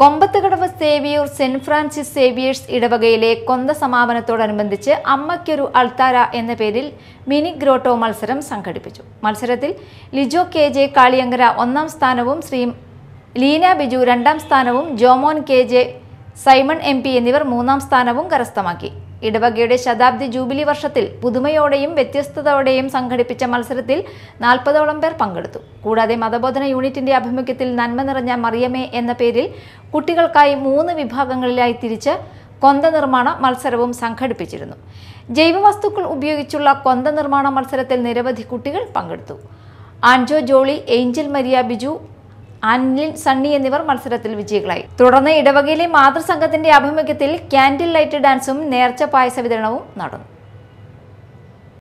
കൊമ്പത്തുകടവ് സേവിയൂർ saint Francis Xavier's ഇടവകയിലെ കൊന്ത സമാപനത്തോടനുബന്ധിച്ച് അമ്മയ്ക്കൊരു അൾത്താര എന്ന പേരിൽ മിനി ഗ്രോട്ടോ മത്സരം സംഘടിപ്പിച്ചു മത്സരത്തിൽ ലിജോ കെ ജെ കാളിയങ്കര ഒന്നാം സ്ഥാനവും ശ്രീ ലീന ബിജു രണ്ടാം സ്ഥാനവും Jomon K J Simon M P എന്നിവർ മൂന്നാം സ്ഥാനവും കരസ്ഥമാക്കി ഇടവകയുടെ ശതാബ്ദി ജൂബിലി വർഷത്തിൽ പുതുമയോടെയും വ്യത്യസ്തതയോടെയും സംഘടിപ്പിച്ച മത്സരത്തിൽ നാൽപ്പതോളം പേർ പങ്കെടുത്തു കൂടാതെ മതബോധന യൂണിറ്റിന്റെ ആഭിമുഖ്യത്തിൽ നന്മ നിറഞ്ഞ മറിയമേ എന്ന പേരിൽ കുട്ടികൾക്കായി മൂന്ന് വിഭാഗങ്ങളിലായി തിരിച്ച് കൊന്ത നിർമ്മാണ മത്സരവും സംഘടിപ്പിച്ചിരുന്നു ജൈവവസ്തുക്കൾ ഉപയോഗിച്ചുള്ള കൊന്ത നിർമ്മാണ മത്സരത്തിൽ നിരവധി കുട്ടികൾ പങ്കെടുത്തു Anjo Jolly Angel Maria Biju Anil Sunny എന്നിവർ മത്സരത്തിൽ വിജയികളായി തുടർന്ന് ഇടവകയിലെ മാതൃസംഘത്തിന്റെ ആഭിമുഖ്യത്തിൽ ക്യാൻഡിൽ ലൈറ്റ് ഡാൻസും നേർച്ച പായസ വിതരണവും നടന്നു